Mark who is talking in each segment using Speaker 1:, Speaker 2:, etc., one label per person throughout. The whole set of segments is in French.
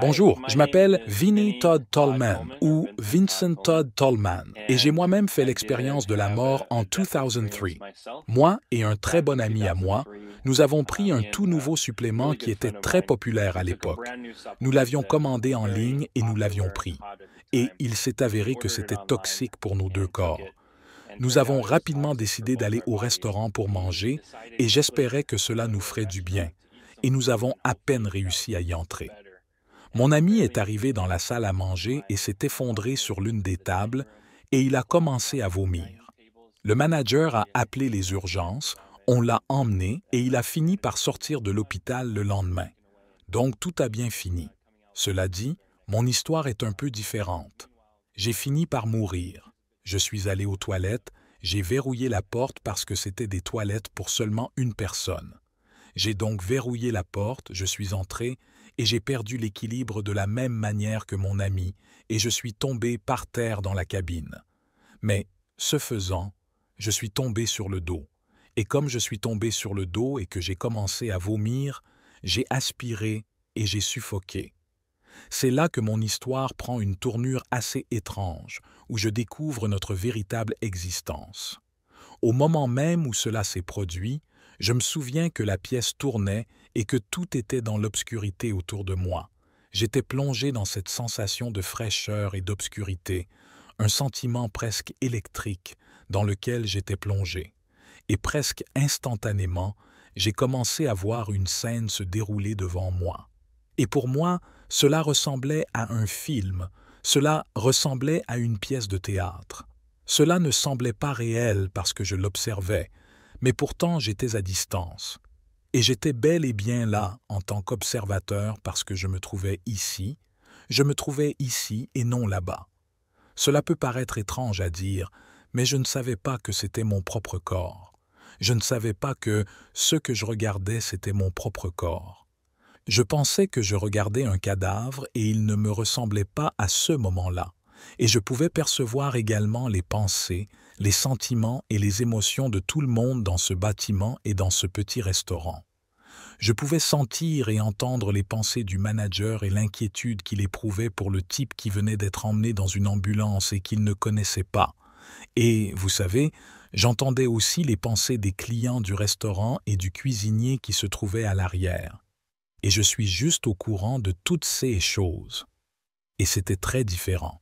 Speaker 1: Bonjour, je m'appelle Vinnie Todd Tolman ou Vincent Todd Tolman et j'ai moi-même fait l'expérience de la mort en 2003. Moi et un très bon ami à moi, nous avons pris un tout nouveau supplément qui était très populaire à l'époque. Nous l'avions commandé en ligne et nous l'avions pris. Et il s'est avéré que c'était toxique pour nos deux corps. Nous avons rapidement décidé d'aller au restaurant pour manger et j'espérais que cela nous ferait du bien. Et nous avons à peine réussi à y entrer. Mon ami est arrivé dans la salle à manger et s'est effondré sur l'une des tables, et il a commencé à vomir. Le manager a appelé les urgences, on l'a emmené et il a fini par sortir de l'hôpital le lendemain. Donc tout a bien fini. Cela dit, mon histoire est un peu différente. J'ai fini par mourir. Je suis allé aux toilettes, j'ai verrouillé la porte parce que c'était des toilettes pour seulement une personne. J'ai donc verrouillé la porte, je suis entré, et j'ai perdu l'équilibre de la même manière que mon ami, et je suis tombé par terre dans la cabine. Mais, ce faisant, je suis tombé sur le dos. Et comme je suis tombé sur le dos et que j'ai commencé à vomir, j'ai aspiré et j'ai suffoqué. C'est là que mon histoire prend une tournure assez étrange, où je découvre notre véritable existence. Au moment même où cela s'est produit, je me souviens que la pièce tournait et que tout était dans l'obscurité autour de moi. J'étais plongé dans cette sensation de fraîcheur et d'obscurité, un sentiment presque électrique dans lequel j'étais plongé. Et presque instantanément, j'ai commencé à voir une scène se dérouler devant moi. Et pour moi, cela ressemblait à un film, cela ressemblait à une pièce de théâtre. Cela ne semblait pas réel parce que je l'observais, mais pourtant j'étais à distance. Et j'étais bel et bien là en tant qu'observateur parce que je me trouvais ici, je me trouvais ici et non là-bas. Cela peut paraître étrange à dire, mais je ne savais pas que c'était mon propre corps. Je ne savais pas que ce que je regardais, c'était mon propre corps. Je pensais que je regardais un cadavre et il ne me ressemblait pas à ce moment-là, et je pouvais percevoir également les pensées, les sentiments et les émotions de tout le monde dans ce bâtiment et dans ce petit restaurant. Je pouvais sentir et entendre les pensées du manager et l'inquiétude qu'il éprouvait pour le type qui venait d'être emmené dans une ambulance et qu'il ne connaissait pas. Et, vous savez, j'entendais aussi les pensées des clients du restaurant et du cuisinier qui se trouvait à l'arrière. Et je suis juste au courant de toutes ces choses. Et c'était très différent.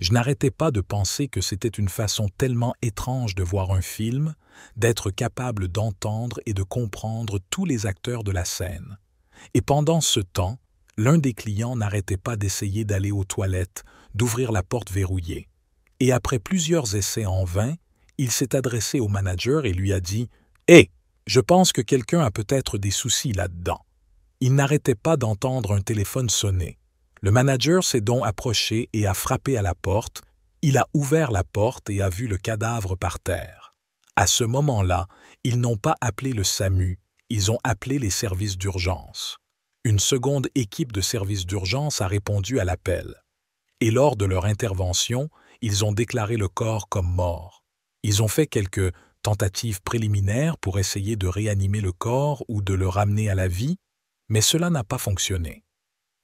Speaker 1: Je n'arrêtais pas de penser que c'était une façon tellement étrange de voir un film, d'être capable d'entendre et de comprendre tous les acteurs de la scène. Et pendant ce temps, l'un des clients n'arrêtait pas d'essayer d'aller aux toilettes, d'ouvrir la porte verrouillée. Et après plusieurs essais en vain, il s'est adressé au manager et lui a dit Hé, je pense que quelqu'un a peut-être des soucis là-dedans. Il n'arrêtait pas d'entendre un téléphone sonner. Le manager s'est donc approché et a frappé à la porte. Il a ouvert la porte et a vu le cadavre par terre. À ce moment-là, ils n'ont pas appelé le SAMU, ils ont appelé les services d'urgence. Une seconde équipe de services d'urgence a répondu à l'appel. Et lors de leur intervention, ils ont déclaré le corps comme mort. Ils ont fait quelques tentatives préliminaires pour essayer de réanimer le corps ou de le ramener à la vie, mais cela n'a pas fonctionné.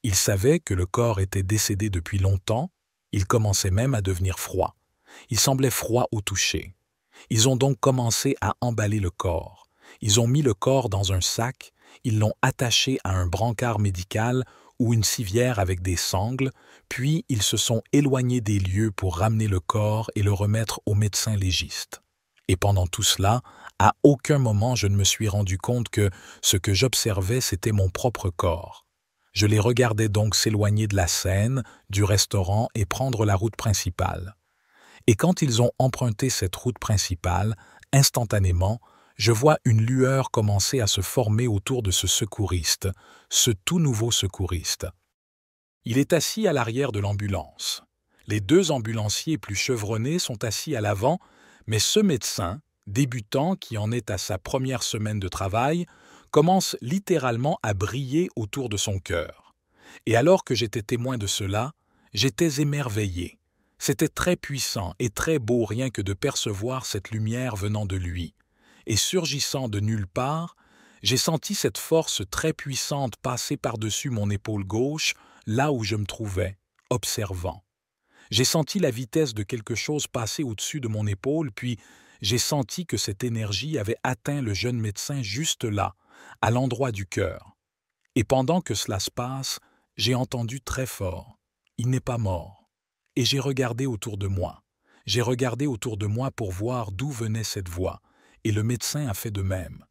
Speaker 1: Ils savaient que le corps était décédé depuis longtemps, il commençait même à devenir froid. Il semblait froid au toucher. Ils ont donc commencé à emballer le corps. Ils ont mis le corps dans un sac, ils l'ont attaché à un brancard médical ou une civière avec des sangles, puis ils se sont éloignés des lieux pour ramener le corps et le remettre au médecin légiste. Et pendant tout cela, à aucun moment je ne me suis rendu compte que ce que j'observais c'était mon propre corps. Je les regardais donc s'éloigner de la scène, du restaurant et prendre la route principale. Et quand ils ont emprunté cette route principale, instantanément, je vois une lueur commencer à se former autour de ce secouriste, ce tout nouveau secouriste. Il est assis à l'arrière de l'ambulance. Les deux ambulanciers plus chevronnés sont assis à l'avant, mais ce médecin, débutant qui en est à sa première semaine de travail, commence littéralement à briller autour de son cœur. Et alors que j'étais témoin de cela, j'étais émerveillé. C'était très puissant et très beau rien que de percevoir cette lumière venant de lui. Et surgissant de nulle part, j'ai senti cette force très puissante passer par-dessus mon épaule gauche, là où je me trouvais, observant. J'ai senti la vitesse de quelque chose passer au-dessus de mon épaule, puis j'ai senti que cette énergie avait atteint le jeune médecin juste là, à l'endroit du cœur. Et pendant que cela se passe, j'ai entendu très fort « Il n'est pas mort ». Et j'ai regardé autour de moi. J'ai regardé autour de moi pour voir d'où venait cette voix, et le médecin a fait de même.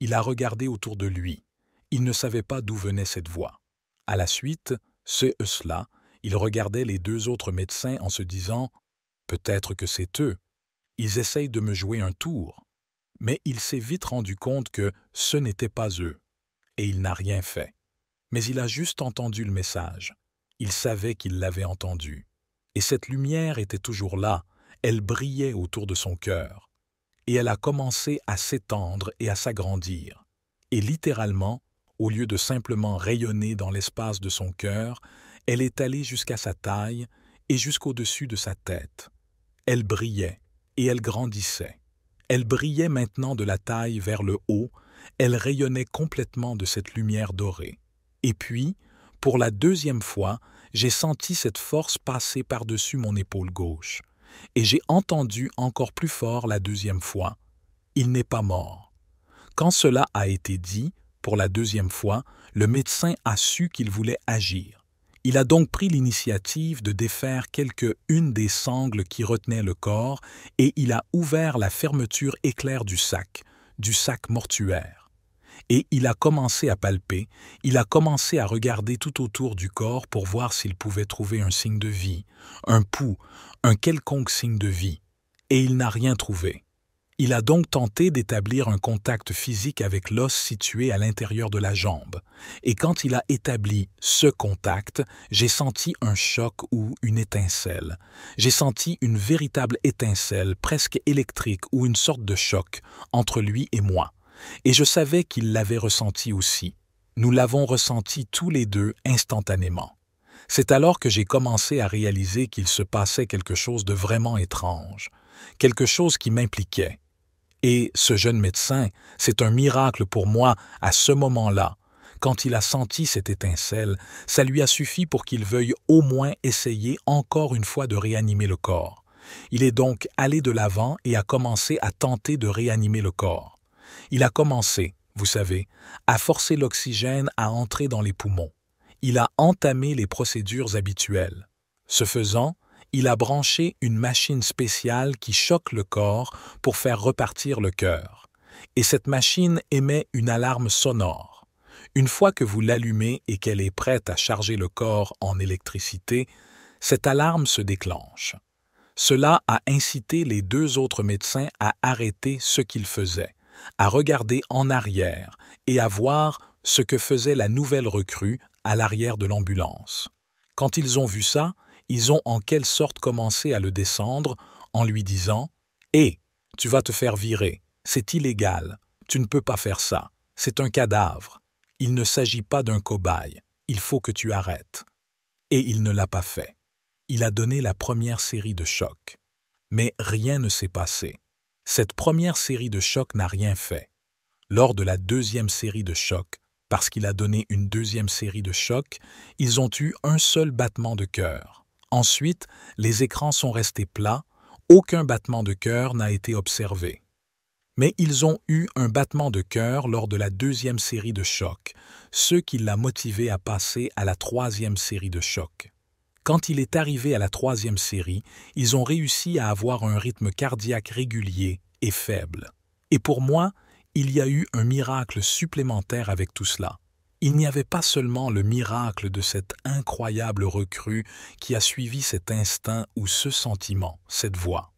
Speaker 1: Il a regardé autour de lui. Il ne savait pas d'où venait cette voix. À la suite, c'est cela. il regardait les deux autres médecins en se disant « Peut-être que c'est eux. Ils essayent de me jouer un tour mais il s'est vite rendu compte que ce n'était pas eux, et il n'a rien fait. Mais il a juste entendu le message. Il savait qu'il l'avait entendu. Et cette lumière était toujours là, elle brillait autour de son cœur. Et elle a commencé à s'étendre et à s'agrandir. Et littéralement, au lieu de simplement rayonner dans l'espace de son cœur, elle est allée jusqu'à sa taille et jusqu'au-dessus de sa tête. Elle brillait et elle grandissait. Elle brillait maintenant de la taille vers le haut, elle rayonnait complètement de cette lumière dorée. Et puis, pour la deuxième fois, j'ai senti cette force passer par-dessus mon épaule gauche. Et j'ai entendu encore plus fort la deuxième fois. Il n'est pas mort. Quand cela a été dit, pour la deuxième fois, le médecin a su qu'il voulait agir. Il a donc pris l'initiative de défaire quelques une des sangles qui retenaient le corps et il a ouvert la fermeture éclair du sac, du sac mortuaire. Et il a commencé à palper, il a commencé à regarder tout autour du corps pour voir s'il pouvait trouver un signe de vie, un pouls, un quelconque signe de vie. Et il n'a rien trouvé. Il a donc tenté d'établir un contact physique avec l'os situé à l'intérieur de la jambe, et quand il a établi ce contact, j'ai senti un choc ou une étincelle. J'ai senti une véritable étincelle, presque électrique ou une sorte de choc, entre lui et moi, et je savais qu'il l'avait ressenti aussi. Nous l'avons ressenti tous les deux instantanément. C'est alors que j'ai commencé à réaliser qu'il se passait quelque chose de vraiment étrange, quelque chose qui m'impliquait, et ce jeune médecin, c'est un miracle pour moi à ce moment-là. Quand il a senti cette étincelle, ça lui a suffi pour qu'il veuille au moins essayer encore une fois de réanimer le corps. Il est donc allé de l'avant et a commencé à tenter de réanimer le corps. Il a commencé, vous savez, à forcer l'oxygène à entrer dans les poumons. Il a entamé les procédures habituelles. Ce faisant, il a branché une machine spéciale qui choque le corps pour faire repartir le cœur. Et cette machine émet une alarme sonore. Une fois que vous l'allumez et qu'elle est prête à charger le corps en électricité, cette alarme se déclenche. Cela a incité les deux autres médecins à arrêter ce qu'ils faisaient, à regarder en arrière et à voir ce que faisait la nouvelle recrue à l'arrière de l'ambulance. Quand ils ont vu ça, ils ont en quelle sorte commencé à le descendre en lui disant Hé, eh, tu vas te faire virer, c'est illégal, tu ne peux pas faire ça, c'est un cadavre, il ne s'agit pas d'un cobaye, il faut que tu arrêtes. Et il ne l'a pas fait. Il a donné la première série de chocs. Mais rien ne s'est passé. Cette première série de chocs n'a rien fait. Lors de la deuxième série de chocs, parce qu'il a donné une deuxième série de chocs, ils ont eu un seul battement de cœur. Ensuite, les écrans sont restés plats, aucun battement de cœur n'a été observé. Mais ils ont eu un battement de cœur lors de la deuxième série de chocs, ce qui l'a motivé à passer à la troisième série de chocs. Quand il est arrivé à la troisième série, ils ont réussi à avoir un rythme cardiaque régulier et faible. Et pour moi, il y a eu un miracle supplémentaire avec tout cela. Il n'y avait pas seulement le miracle de cette incroyable recrue qui a suivi cet instinct ou ce sentiment, cette voix.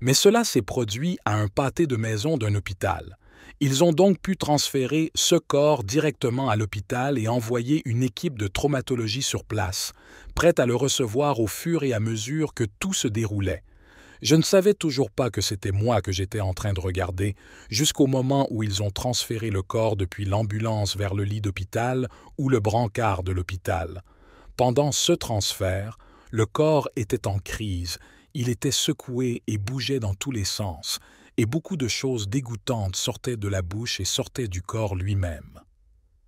Speaker 1: Mais cela s'est produit à un pâté de maison d'un hôpital. Ils ont donc pu transférer ce corps directement à l'hôpital et envoyer une équipe de traumatologie sur place, prête à le recevoir au fur et à mesure que tout se déroulait, je ne savais toujours pas que c'était moi que j'étais en train de regarder, jusqu'au moment où ils ont transféré le corps depuis l'ambulance vers le lit d'hôpital ou le brancard de l'hôpital. Pendant ce transfert, le corps était en crise, il était secoué et bougeait dans tous les sens, et beaucoup de choses dégoûtantes sortaient de la bouche et sortaient du corps lui-même.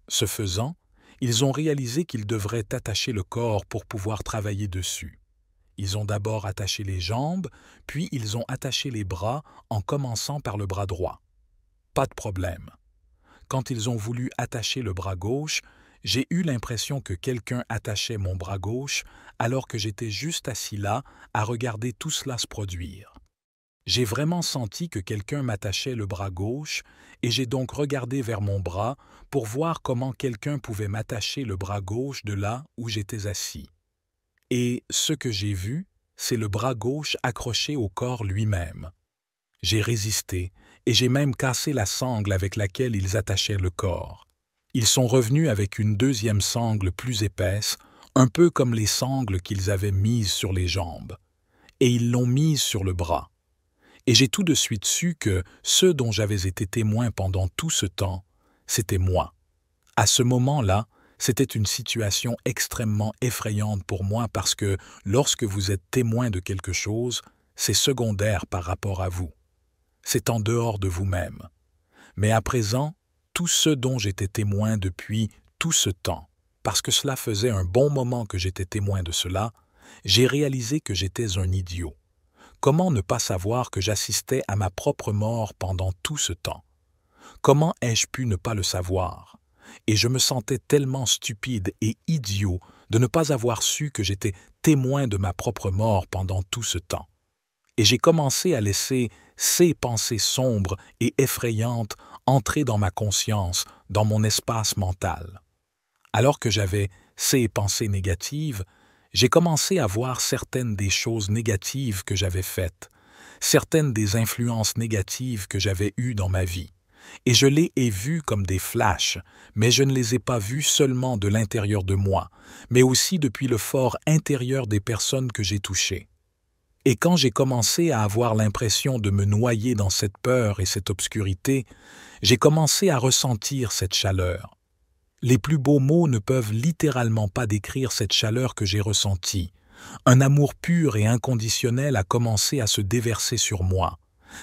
Speaker 1: Ce faisant, ils ont réalisé qu'ils devraient attacher le corps pour pouvoir travailler dessus. Ils ont d'abord attaché les jambes, puis ils ont attaché les bras en commençant par le bras droit. Pas de problème. Quand ils ont voulu attacher le bras gauche, j'ai eu l'impression que quelqu'un attachait mon bras gauche alors que j'étais juste assis là à regarder tout cela se produire. J'ai vraiment senti que quelqu'un m'attachait le bras gauche et j'ai donc regardé vers mon bras pour voir comment quelqu'un pouvait m'attacher le bras gauche de là où j'étais assis et ce que j'ai vu, c'est le bras gauche accroché au corps lui-même. J'ai résisté, et j'ai même cassé la sangle avec laquelle ils attachaient le corps. Ils sont revenus avec une deuxième sangle plus épaisse, un peu comme les sangles qu'ils avaient mises sur les jambes, et ils l'ont mise sur le bras. Et j'ai tout de suite su que ceux dont j'avais été témoin pendant tout ce temps, c'était moi. À ce moment-là, c'était une situation extrêmement effrayante pour moi parce que lorsque vous êtes témoin de quelque chose, c'est secondaire par rapport à vous. C'est en dehors de vous-même. Mais à présent, tout ce dont j'étais témoin depuis tout ce temps, parce que cela faisait un bon moment que j'étais témoin de cela, j'ai réalisé que j'étais un idiot. Comment ne pas savoir que j'assistais à ma propre mort pendant tout ce temps Comment ai-je pu ne pas le savoir et je me sentais tellement stupide et idiot de ne pas avoir su que j'étais témoin de ma propre mort pendant tout ce temps. Et j'ai commencé à laisser ces pensées sombres et effrayantes entrer dans ma conscience, dans mon espace mental. Alors que j'avais ces pensées négatives, j'ai commencé à voir certaines des choses négatives que j'avais faites, certaines des influences négatives que j'avais eues dans ma vie et je les ai vus comme des flashs, mais je ne les ai pas vus seulement de l'intérieur de moi, mais aussi depuis le fort intérieur des personnes que j'ai touchées. Et quand j'ai commencé à avoir l'impression de me noyer dans cette peur et cette obscurité, j'ai commencé à ressentir cette chaleur. Les plus beaux mots ne peuvent littéralement pas décrire cette chaleur que j'ai ressentie. Un amour pur et inconditionnel a commencé à se déverser sur moi.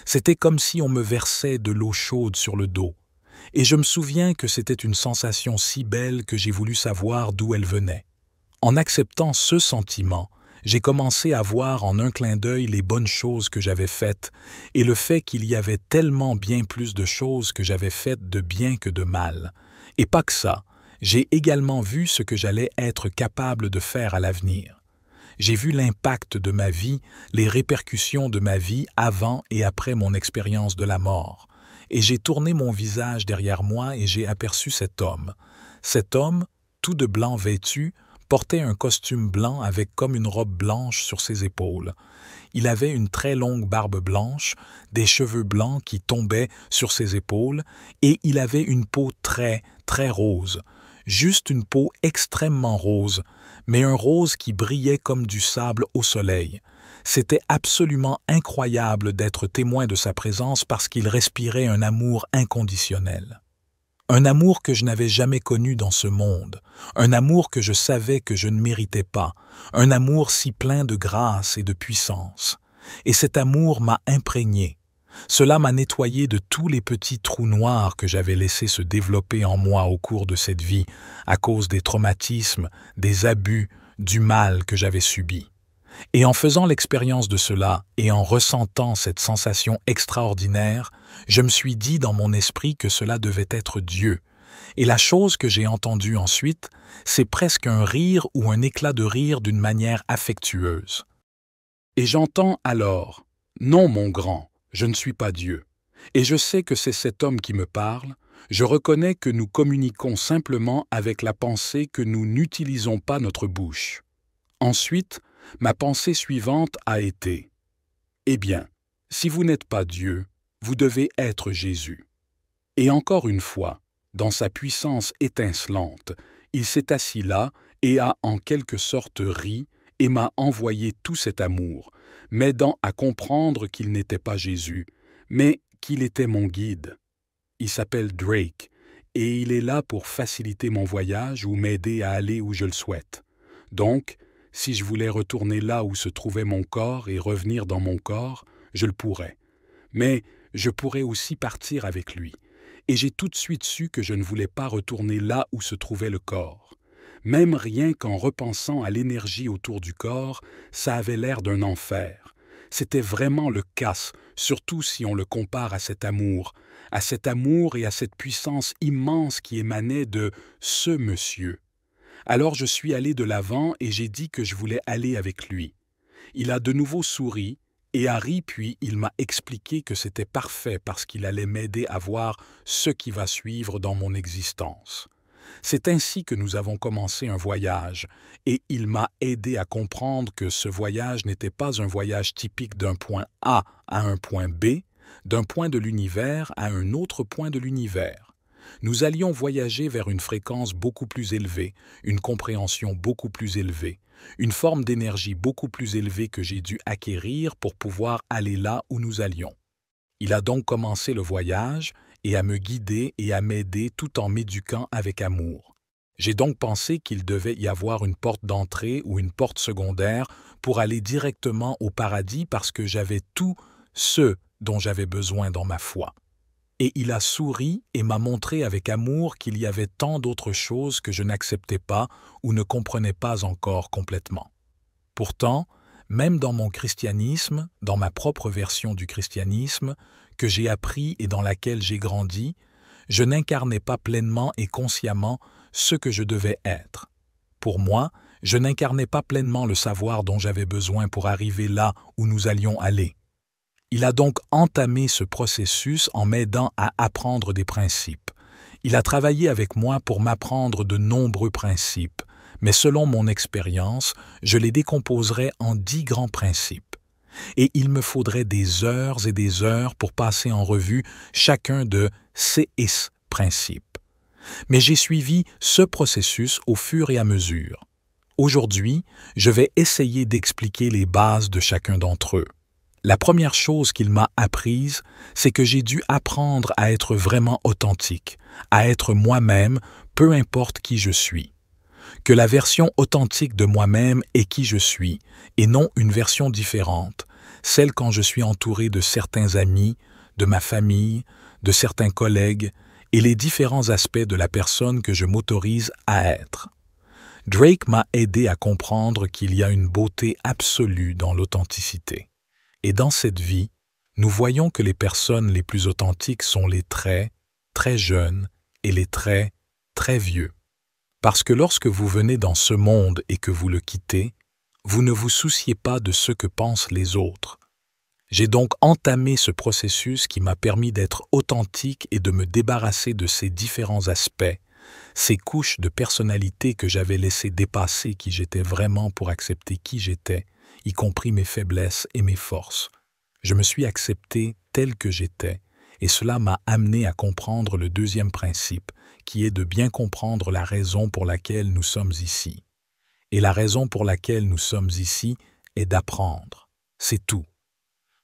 Speaker 1: C'était comme si on me versait de l'eau chaude sur le dos. Et je me souviens que c'était une sensation si belle que j'ai voulu savoir d'où elle venait. En acceptant ce sentiment, j'ai commencé à voir en un clin d'œil les bonnes choses que j'avais faites et le fait qu'il y avait tellement bien plus de choses que j'avais faites de bien que de mal. Et pas que ça, j'ai également vu ce que j'allais être capable de faire à l'avenir. J'ai vu l'impact de ma vie, les répercussions de ma vie avant et après mon expérience de la mort. Et j'ai tourné mon visage derrière moi et j'ai aperçu cet homme. Cet homme, tout de blanc vêtu, portait un costume blanc avec comme une robe blanche sur ses épaules. Il avait une très longue barbe blanche, des cheveux blancs qui tombaient sur ses épaules, et il avait une peau très, très rose, juste une peau extrêmement rose, mais un rose qui brillait comme du sable au soleil. C'était absolument incroyable d'être témoin de sa présence parce qu'il respirait un amour inconditionnel. Un amour que je n'avais jamais connu dans ce monde, un amour que je savais que je ne méritais pas, un amour si plein de grâce et de puissance. Et cet amour m'a imprégné, cela m'a nettoyé de tous les petits trous noirs que j'avais laissés se développer en moi au cours de cette vie, à cause des traumatismes, des abus, du mal que j'avais subi. Et en faisant l'expérience de cela et en ressentant cette sensation extraordinaire, je me suis dit dans mon esprit que cela devait être Dieu. Et la chose que j'ai entendue ensuite, c'est presque un rire ou un éclat de rire d'une manière affectueuse. Et j'entends alors, non mon grand, je ne suis pas Dieu, et je sais que c'est cet homme qui me parle, je reconnais que nous communiquons simplement avec la pensée que nous n'utilisons pas notre bouche. Ensuite, ma pensée suivante a été Eh bien, si vous n'êtes pas Dieu, vous devez être Jésus. Et encore une fois, dans sa puissance étincelante, il s'est assis là et a en quelque sorte ri et m'a envoyé tout cet amour, m'aidant à comprendre qu'il n'était pas Jésus, mais qu'il était mon guide. Il s'appelle Drake, et il est là pour faciliter mon voyage ou m'aider à aller où je le souhaite. Donc, si je voulais retourner là où se trouvait mon corps et revenir dans mon corps, je le pourrais. Mais je pourrais aussi partir avec lui. Et j'ai tout de suite su que je ne voulais pas retourner là où se trouvait le corps. Même rien qu'en repensant à l'énergie autour du corps, ça avait l'air d'un enfer. C'était vraiment le casse, surtout si on le compare à cet amour, à cet amour et à cette puissance immense qui émanait de ce monsieur. Alors je suis allé de l'avant et j'ai dit que je voulais aller avec lui. Il a de nouveau souri, et a ri, puis, il m'a expliqué que c'était parfait parce qu'il allait m'aider à voir ce qui va suivre dans mon existence. C'est ainsi que nous avons commencé un voyage, et il m'a aidé à comprendre que ce voyage n'était pas un voyage typique d'un point A à un point B, d'un point de l'univers à un autre point de l'univers. Nous allions voyager vers une fréquence beaucoup plus élevée, une compréhension beaucoup plus élevée, une forme d'énergie beaucoup plus élevée que j'ai dû acquérir pour pouvoir aller là où nous allions. Il a donc commencé le voyage et à me guider et à m'aider tout en m'éduquant avec amour. J'ai donc pensé qu'il devait y avoir une porte d'entrée ou une porte secondaire pour aller directement au paradis parce que j'avais tout ce dont j'avais besoin dans ma foi. Et il a souri et m'a montré avec amour qu'il y avait tant d'autres choses que je n'acceptais pas ou ne comprenais pas encore complètement. Pourtant, même dans mon christianisme, dans ma propre version du christianisme, que j'ai appris et dans laquelle j'ai grandi, je n'incarnais pas pleinement et consciemment ce que je devais être. Pour moi, je n'incarnais pas pleinement le savoir dont j'avais besoin pour arriver là où nous allions aller. Il a donc entamé ce processus en m'aidant à apprendre des principes. Il a travaillé avec moi pour m'apprendre de nombreux principes, mais selon mon expérience, je les décomposerai en dix grands principes et il me faudrait des heures et des heures pour passer en revue chacun de ces principes. Mais j'ai suivi ce processus au fur et à mesure. Aujourd'hui, je vais essayer d'expliquer les bases de chacun d'entre eux. La première chose qu'il m'a apprise, c'est que j'ai dû apprendre à être vraiment authentique, à être moi-même, peu importe qui je suis que la version authentique de moi-même est qui je suis, et non une version différente, celle quand je suis entouré de certains amis, de ma famille, de certains collègues et les différents aspects de la personne que je m'autorise à être. Drake m'a aidé à comprendre qu'il y a une beauté absolue dans l'authenticité. Et dans cette vie, nous voyons que les personnes les plus authentiques sont les traits très jeunes et les traits très vieux. Parce que lorsque vous venez dans ce monde et que vous le quittez, vous ne vous souciez pas de ce que pensent les autres. J'ai donc entamé ce processus qui m'a permis d'être authentique et de me débarrasser de ces différents aspects, ces couches de personnalité que j'avais laissé dépasser qui j'étais vraiment pour accepter qui j'étais, y compris mes faiblesses et mes forces. Je me suis accepté tel que j'étais, et cela m'a amené à comprendre le deuxième principe, qui est de bien comprendre la raison pour laquelle nous sommes ici. Et la raison pour laquelle nous sommes ici est d'apprendre. C'est tout.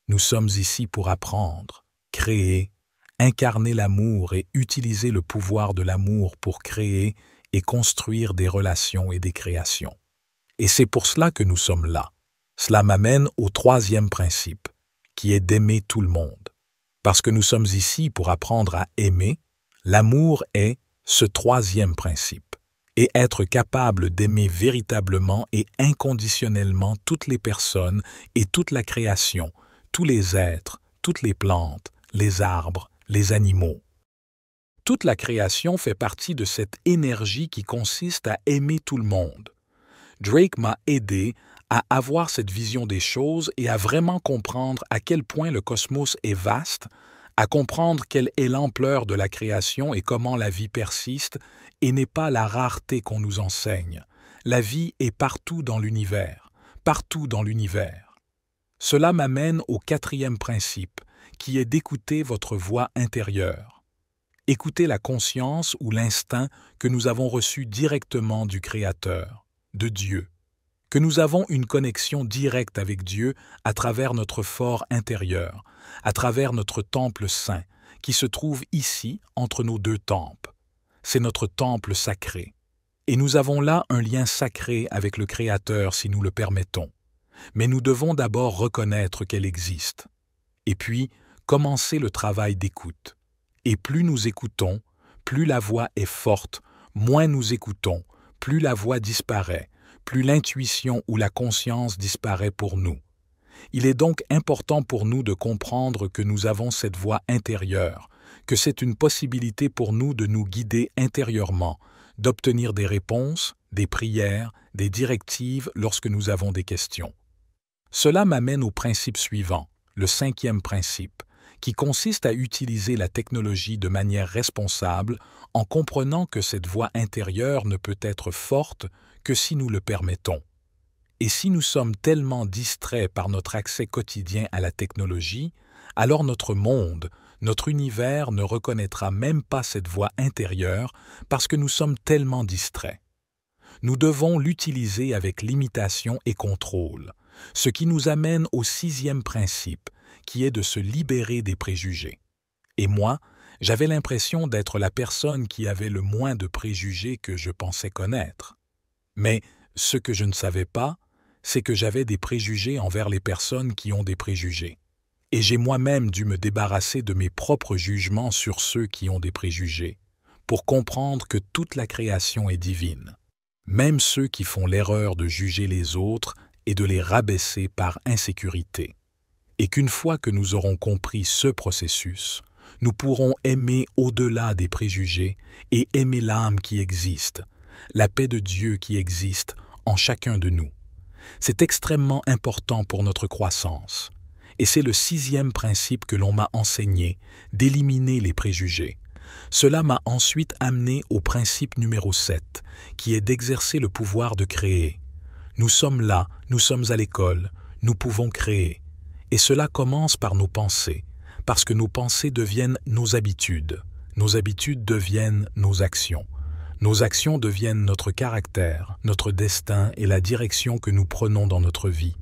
Speaker 1: Nous sommes ici pour apprendre, créer, incarner l'amour et utiliser le pouvoir de l'amour pour créer et construire des relations et des créations. Et c'est pour cela que nous sommes là. Cela m'amène au troisième principe, qui est d'aimer tout le monde. Parce que nous sommes ici pour apprendre à aimer, l'amour est ce troisième principe et être capable d'aimer véritablement et inconditionnellement toutes les personnes et toute la création, tous les êtres, toutes les plantes, les arbres, les animaux. Toute la création fait partie de cette énergie qui consiste à aimer tout le monde. Drake m'a aidé à avoir cette vision des choses et à vraiment comprendre à quel point le cosmos est vaste, à comprendre quelle est l'ampleur de la création et comment la vie persiste et n'est pas la rareté qu'on nous enseigne. La vie est partout dans l'univers, partout dans l'univers. Cela m'amène au quatrième principe, qui est d'écouter votre voix intérieure. Écoutez la conscience ou l'instinct que nous avons reçu directement du Créateur, de Dieu, que nous avons une connexion directe avec Dieu à travers notre fort intérieur, à travers notre temple saint, qui se trouve ici entre nos deux temples c'est notre temple sacré. Et nous avons là un lien sacré avec le Créateur si nous le permettons. Mais nous devons d'abord reconnaître qu'elle existe. Et puis, commencer le travail d'écoute. Et plus nous écoutons, plus la voix est forte, moins nous écoutons, plus la voix disparaît, plus l'intuition ou la conscience disparaît pour nous. Il est donc important pour nous de comprendre que nous avons cette voix intérieure, que c'est une possibilité pour nous de nous guider intérieurement, d'obtenir des réponses, des prières, des directives lorsque nous avons des questions. Cela m'amène au principe suivant, le cinquième principe, qui consiste à utiliser la technologie de manière responsable en comprenant que cette voix intérieure ne peut être forte que si nous le permettons. Et si nous sommes tellement distraits par notre accès quotidien à la technologie, alors notre monde, notre univers ne reconnaîtra même pas cette voix intérieure parce que nous sommes tellement distraits. Nous devons l'utiliser avec limitation et contrôle, ce qui nous amène au sixième principe, qui est de se libérer des préjugés. Et moi, j'avais l'impression d'être la personne qui avait le moins de préjugés que je pensais connaître. Mais ce que je ne savais pas, c'est que j'avais des préjugés envers les personnes qui ont des préjugés et j'ai moi-même dû me débarrasser de mes propres jugements sur ceux qui ont des préjugés, pour comprendre que toute la création est divine, même ceux qui font l'erreur de juger les autres et de les rabaisser par insécurité, et qu'une fois que nous aurons compris ce processus, nous pourrons aimer au-delà des préjugés et aimer l'âme qui existe, la paix de Dieu qui existe en chacun de nous. C'est extrêmement important pour notre croissance, et c'est le sixième principe que l'on m'a enseigné, d'éliminer les préjugés. Cela m'a ensuite amené au principe numéro 7, qui est d'exercer le pouvoir de créer. Nous sommes là, nous sommes à l'école, nous pouvons créer. Et cela commence par nos pensées, parce que nos pensées deviennent nos habitudes, nos habitudes deviennent nos actions. Nos actions deviennent notre caractère, notre destin et la direction que nous prenons dans notre vie.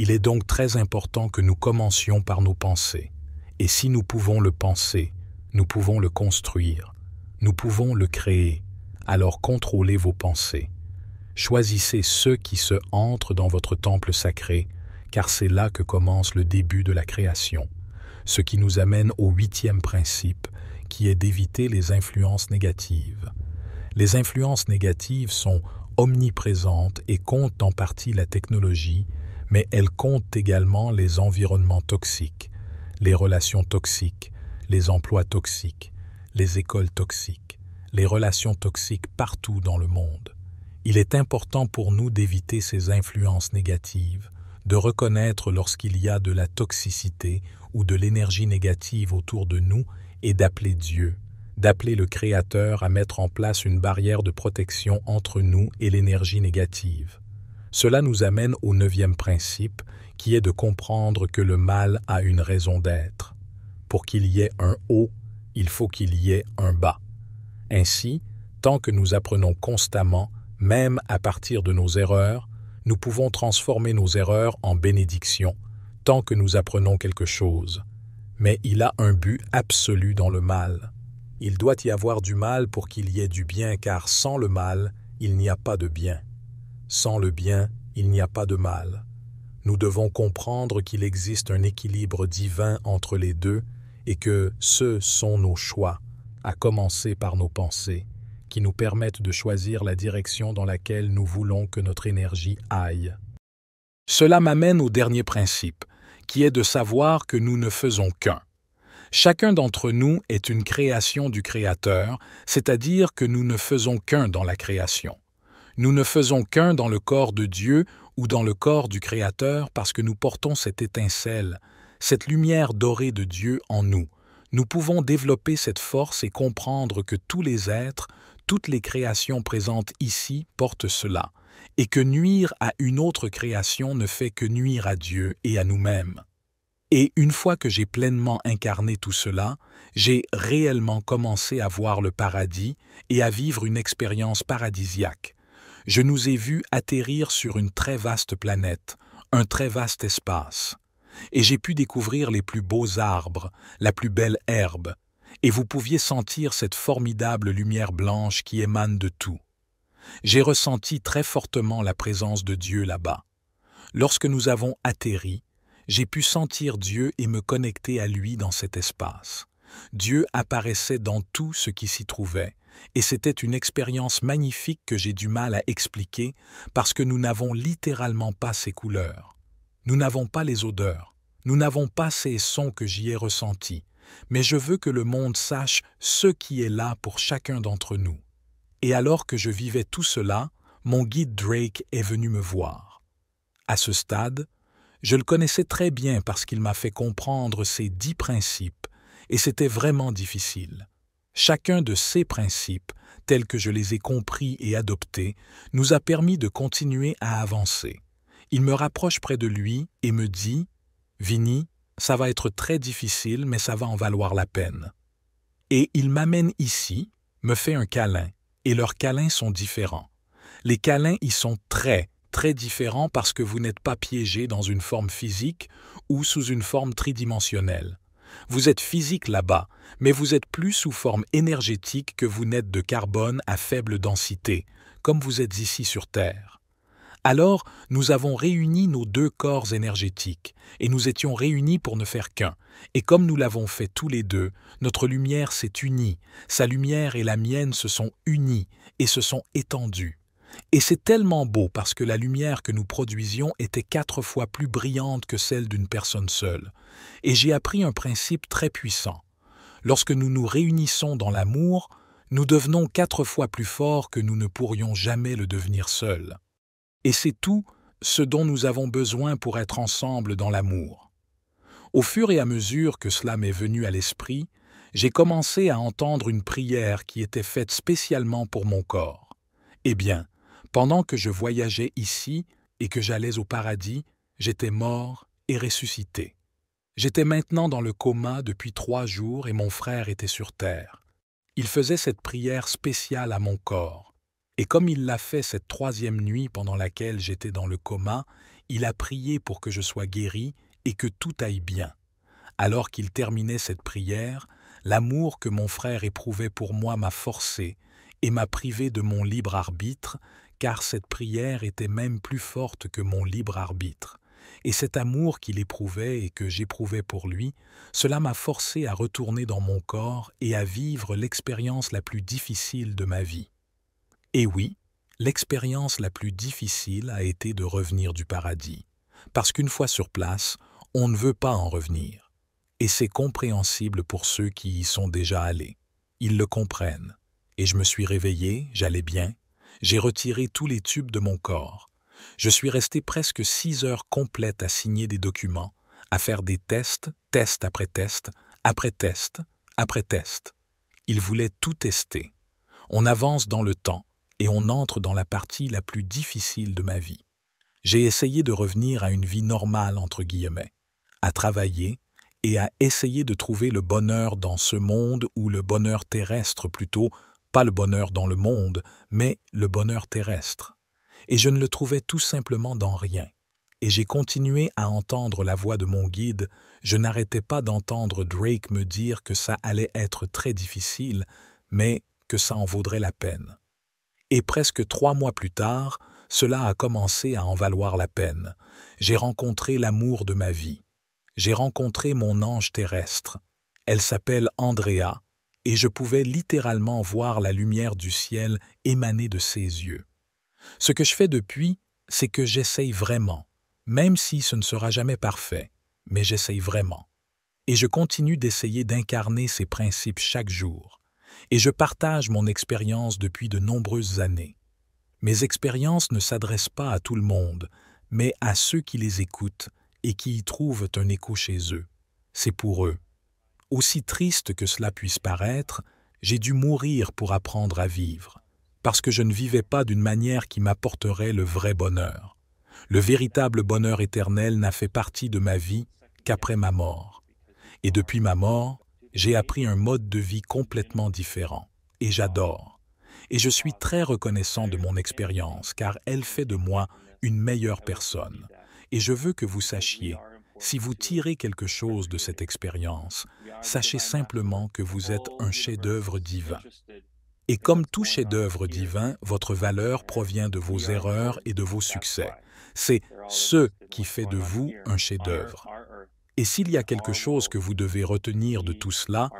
Speaker 1: Il est donc très important que nous commencions par nos pensées. Et si nous pouvons le penser, nous pouvons le construire, nous pouvons le créer, alors contrôlez vos pensées. Choisissez ceux qui se entrent dans votre temple sacré, car c'est là que commence le début de la création, ce qui nous amène au huitième principe, qui est d'éviter les influences négatives. Les influences négatives sont omniprésentes et comptent en partie la technologie, mais elle compte également les environnements toxiques, les relations toxiques, les emplois toxiques, les écoles toxiques, les relations toxiques partout dans le monde. Il est important pour nous d'éviter ces influences négatives, de reconnaître lorsqu'il y a de la toxicité ou de l'énergie négative autour de nous et d'appeler Dieu, d'appeler le Créateur à mettre en place une barrière de protection entre nous et l'énergie négative. Cela nous amène au neuvième principe, qui est de comprendre que le mal a une raison d'être. Pour qu'il y ait un haut, il faut qu'il y ait un bas. Ainsi, tant que nous apprenons constamment, même à partir de nos erreurs, nous pouvons transformer nos erreurs en bénédictions, tant que nous apprenons quelque chose. Mais il a un but absolu dans le mal. Il doit y avoir du mal pour qu'il y ait du bien, car sans le mal, il n'y a pas de bien. Sans le bien, il n'y a pas de mal. Nous devons comprendre qu'il existe un équilibre divin entre les deux et que ce sont nos choix, à commencer par nos pensées, qui nous permettent de choisir la direction dans laquelle nous voulons que notre énergie aille. Cela m'amène au dernier principe, qui est de savoir que nous ne faisons qu'un. Chacun d'entre nous est une création du Créateur, c'est-à-dire que nous ne faisons qu'un dans la création. Nous ne faisons qu'un dans le corps de Dieu ou dans le corps du Créateur parce que nous portons cette étincelle, cette lumière dorée de Dieu en nous. Nous pouvons développer cette force et comprendre que tous les êtres, toutes les créations présentes ici portent cela, et que nuire à une autre création ne fait que nuire à Dieu et à nous-mêmes. Et une fois que j'ai pleinement incarné tout cela, j'ai réellement commencé à voir le paradis et à vivre une expérience paradisiaque, je nous ai vus atterrir sur une très vaste planète, un très vaste espace, et j'ai pu découvrir les plus beaux arbres, la plus belle herbe, et vous pouviez sentir cette formidable lumière blanche qui émane de tout. J'ai ressenti très fortement la présence de Dieu là-bas. Lorsque nous avons atterri, j'ai pu sentir Dieu et me connecter à lui dans cet espace. Dieu apparaissait dans tout ce qui s'y trouvait, et c'était une expérience magnifique que j'ai du mal à expliquer parce que nous n'avons littéralement pas ces couleurs. Nous n'avons pas les odeurs, nous n'avons pas ces sons que j'y ai ressentis, mais je veux que le monde sache ce qui est là pour chacun d'entre nous. Et alors que je vivais tout cela, mon guide Drake est venu me voir. À ce stade, je le connaissais très bien parce qu'il m'a fait comprendre ces dix principes et c'était vraiment difficile. Chacun de ces principes, tels que je les ai compris et adoptés, nous a permis de continuer à avancer. Il me rapproche près de lui et me dit Vini, ça va être très difficile, mais ça va en valoir la peine. Et il m'amène ici, me fait un câlin, et leurs câlins sont différents. Les câlins y sont très, très différents parce que vous n'êtes pas piégé dans une forme physique ou sous une forme tridimensionnelle. Vous êtes physique là-bas, mais vous êtes plus sous forme énergétique que vous n'êtes de carbone à faible densité, comme vous êtes ici sur Terre. Alors, nous avons réuni nos deux corps énergétiques, et nous étions réunis pour ne faire qu'un, et comme nous l'avons fait tous les deux, notre lumière s'est unie, sa lumière et la mienne se sont unies et se sont étendues. Et c'est tellement beau parce que la lumière que nous produisions était quatre fois plus brillante que celle d'une personne seule. Et j'ai appris un principe très puissant. Lorsque nous nous réunissons dans l'amour, nous devenons quatre fois plus forts que nous ne pourrions jamais le devenir seuls. Et c'est tout ce dont nous avons besoin pour être ensemble dans l'amour. Au fur et à mesure que cela m'est venu à l'esprit, j'ai commencé à entendre une prière qui était faite spécialement pour mon corps. Eh bien, pendant que je voyageais ici et que j'allais au paradis, j'étais mort et ressuscité. J'étais maintenant dans le coma depuis trois jours et mon frère était sur terre. Il faisait cette prière spéciale à mon corps. Et comme il l'a fait cette troisième nuit pendant laquelle j'étais dans le coma, il a prié pour que je sois guéri et que tout aille bien. Alors qu'il terminait cette prière, l'amour que mon frère éprouvait pour moi m'a forcé et m'a privé de mon libre arbitre, car cette prière était même plus forte que mon libre arbitre, et cet amour qu'il éprouvait et que j'éprouvais pour lui, cela m'a forcé à retourner dans mon corps et à vivre l'expérience la plus difficile de ma vie. Et oui, l'expérience la plus difficile a été de revenir du paradis, parce qu'une fois sur place, on ne veut pas en revenir. Et c'est compréhensible pour ceux qui y sont déjà allés. Ils le comprennent. Et je me suis réveillé, j'allais bien, j'ai retiré tous les tubes de mon corps. Je suis resté presque six heures complètes à signer des documents, à faire des tests, test après test, après test, après test. Il voulait tout tester. On avance dans le temps et on entre dans la partie la plus difficile de ma vie. J'ai essayé de revenir à une vie normale, entre guillemets, à travailler et à essayer de trouver le bonheur dans ce monde ou le bonheur terrestre plutôt pas le bonheur dans le monde, mais le bonheur terrestre. Et je ne le trouvais tout simplement dans rien. Et j'ai continué à entendre la voix de mon guide, je n'arrêtais pas d'entendre Drake me dire que ça allait être très difficile, mais que ça en vaudrait la peine. Et presque trois mois plus tard, cela a commencé à en valoir la peine. J'ai rencontré l'amour de ma vie. J'ai rencontré mon ange terrestre. Elle s'appelle Andrea, et je pouvais littéralement voir la lumière du ciel émaner de ses yeux. Ce que je fais depuis, c'est que j'essaye vraiment, même si ce ne sera jamais parfait, mais j'essaye vraiment. Et je continue d'essayer d'incarner ces principes chaque jour. Et je partage mon expérience depuis de nombreuses années. Mes expériences ne s'adressent pas à tout le monde, mais à ceux qui les écoutent et qui y trouvent un écho chez eux. C'est pour eux. Aussi triste que cela puisse paraître, j'ai dû mourir pour apprendre à vivre, parce que je ne vivais pas d'une manière qui m'apporterait le vrai bonheur. Le véritable bonheur éternel n'a fait partie de ma vie qu'après ma mort. Et depuis ma mort, j'ai appris un mode de vie complètement différent, et j'adore. Et je suis très reconnaissant de mon expérience, car elle fait de moi une meilleure personne. Et je veux que vous sachiez si vous tirez quelque chose de cette expérience, sachez simplement que vous êtes un chef-d'œuvre divin. Et comme tout chef-d'œuvre divin, votre valeur provient de vos erreurs et de vos succès. C'est ce qui fait de vous un chef-d'œuvre. Et s'il y a quelque chose que vous devez retenir de tout cela,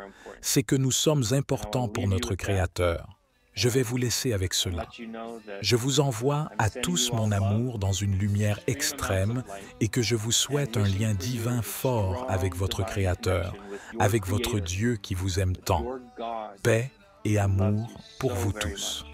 Speaker 1: c'est que nous sommes importants pour notre Créateur. Je vais vous laisser avec cela. Je vous envoie à tous mon amour dans une lumière extrême et que je vous souhaite un lien divin fort avec votre Créateur, avec votre Dieu qui vous aime tant. Paix et amour pour vous tous.